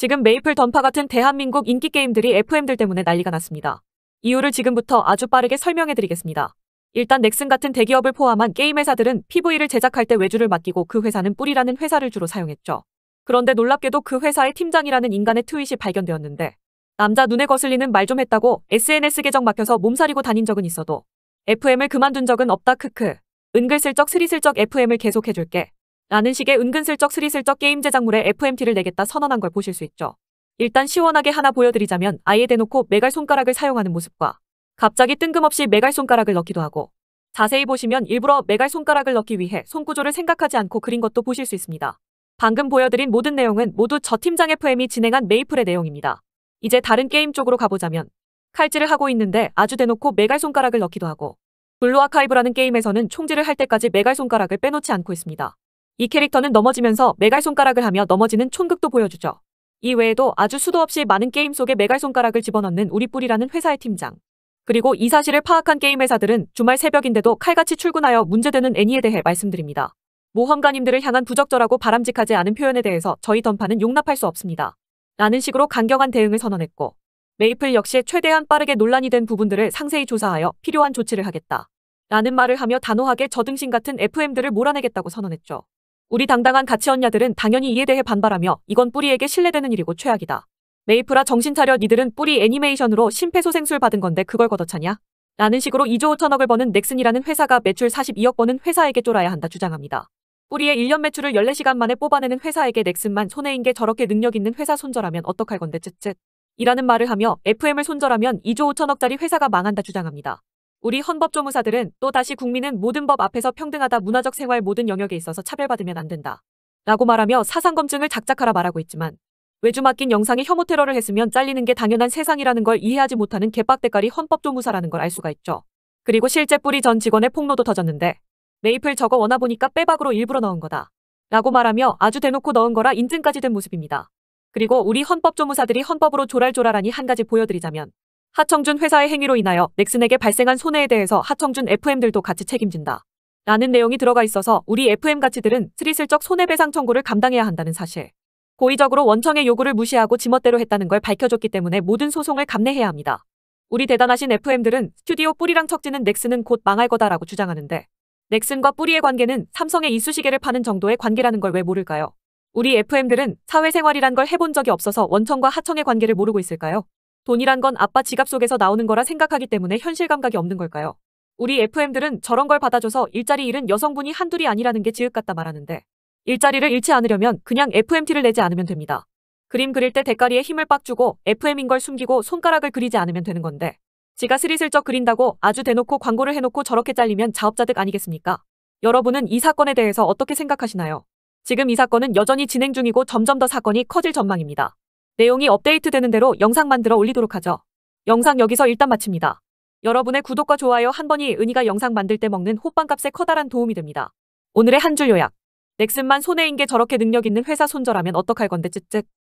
지금 메이플 던파 같은 대한민국 인기 게임들이 FM들 때문에 난리가 났습니다. 이유를 지금부터 아주 빠르게 설명해드리겠습니다. 일단 넥슨 같은 대기업을 포함한 게임 회사들은 PV를 제작할 때 외주를 맡기고 그 회사는 뿌리라는 회사를 주로 사용했죠. 그런데 놀랍게도 그 회사의 팀장이라는 인간의 트윗이 발견되었는데 남자 눈에 거슬리는 말 좀 했다고 SNS 계정 막혀서 몸살이고 다닌 적은 있어도 FM을 그만둔 적은 없다 크크 은글슬쩍 스리슬쩍 FM을 계속해줄게 라는 식의 은근슬쩍 스리슬쩍 게임 제작물에 FMT를 내겠다 선언한 걸 보실 수 있죠. 일단 시원하게 하나 보여드리자면 아예 대놓고 메갈 손가락을 사용하는 모습과 갑자기 뜬금없이 메갈 손가락을 넣기도 하고 자세히 보시면 일부러 메갈 손가락을 넣기 위해 손구조를 생각하지 않고 그린 것도 보실 수 있습니다. 방금 보여드린 모든 내용은 모두 저 팀장 FM이 진행한 메이플의 내용입니다. 이제 다른 게임 쪽으로 가보자면 칼질을 하고 있는데 아주 대놓고 메갈 손가락을 넣기도 하고 블루 아카이브라는 게임에서는 총질을 할 때까지 메갈 손가락을 빼놓지 않고 있습니다. 이 캐릭터는 넘어지면서 메갈 손가락을 하며 넘어지는 총극도 보여주죠. 이 외에도 아주 수도 없이 많은 게임 속에 메갈 손가락을 집어넣는 우리뿌리라는 회사의 팀장. 그리고 이 사실을 파악한 게임 회사들은 주말 새벽인데도 칼같이 출근하여 문제되는 애니에 대해 말씀드립니다. 모험가님들을 향한 부적절하고 바람직하지 않은 표현에 대해서 저희 던파는 용납할 수 없습니다. 라는 식으로 강경한 대응을 선언했고 메이플 역시 최대한 빠르게 논란이 된 부분들을 상세히 조사하여 필요한 조치를 하겠다. 라는 말을 하며 단호하게 저등신 같은 FM들을 몰아내겠다고 선언했죠. 우리 당당한 가치언냐들은 당연히 이에 대해 반발하며 이건 뿌리에게 신뢰되는 일이고 최악이다. 메이프라 정신 차려 니들은 뿌리 애니메이션으로 심폐소생술 받은 건데 그걸 걷어차냐? 라는 식으로 2조 5천억을 버는 넥슨이라는 회사가 매출 42억 버는 회사에게 쫄아야 한다 주장합니다. 뿌리의 1년 매출을 14시간 만에 뽑아내는 회사에게 넥슨만 손해인 게 저렇게 능력 있는 회사 손절하면 어떡할 건데 쯧쯧 이라는 말을 하며 FM을 손절하면 2조 5천억짜리 회사가 망한다 주장합니다. 우리 헌법조무사들은 또다시 국민은 모든 법 앞에서 평등하다 문화적 생활 모든 영역에 있어서 차별받으면 안 된다. 라고 말하며 사상검증을 작작하라 말하고 있지만 외주 맡긴 영상이 혐오 테러를 했으면 잘리는 게 당연한 세상이라는 걸 이해하지 못하는 개빡대가리 헌법조무사라는 걸 알 수가 있죠. 그리고 실제 뿌리 전 직원의 폭로도 터졌는데 메이플 저거 원화 보니까 빼박으로 일부러 넣은 거다. 라고 말하며 아주 대놓고 넣은 거라 인증까지 된 모습입니다. 그리고 우리 헌법조무사들이 헌법으로 조랄조랄하니 한 가지 보여드리자면 하청준 회사의 행위로 인하여 넥슨에게 발생한 손해에 대해서 하청준 FM들도 같이 책임진다. 라는 내용이 들어가 있어서 우리 FM 가치들은 스리슬쩍 손해배상 청구를 감당해야 한다는 사실. 고의적으로 원청의 요구를 무시하고 지멋대로 했다는 걸 밝혀줬기 때문에 모든 소송을 감내해야 합니다. 우리 대단하신 FM들은 스튜디오 뿌리랑 척지는 넥슨은 곧 망할 거다라고 주장하는데 넥슨과 뿌리의 관계는 삼성의 이쑤시개를 파는 정도의 관계라는 걸 왜 모를까요? 우리 FM들은 사회생활이란 걸 해본 적이 없어서 원청과 하청의 관계를 모르고 있을까요? 돈이란 건 아빠 지갑 속에서 나오는 거라 생각하기 때문에 현실 감각이 없는 걸까요? 우리 FM들은 저런 걸 받아줘서 일자리 잃은 여성분이 한둘이 아니라는 게 지읒 같다 말하는데 일자리를 잃지 않으려면 그냥 FMT를 내지 않으면 됩니다. 그림 그릴 때 대가리에 힘을 빡 주고 FM인 걸 숨기고 손가락을 그리지 않으면 되는 건데 지가 스리슬쩍 그린다고 아주 대놓고 광고를 해놓고 저렇게 잘리면 자업자득 아니겠습니까? 여러분은 이 사건에 대해서 어떻게 생각하시나요? 지금 이 사건은 여전히 진행 중이고 점점 더 사건이 커질 전망입니다. 내용이 업데이트되는 대로 영상 만들어 올리도록 하죠. 영상 여기서 일단 마칩니다. 여러분의 구독과 좋아요 한 번이 은희가 영상 만들 때 먹는 호빵값에 커다란 도움이 됩니다. 오늘의 한 줄 요약. 넥슨만 손해인 게 저렇게 능력 있는 회사 손절하면 어떡할 건데 쯧쯧.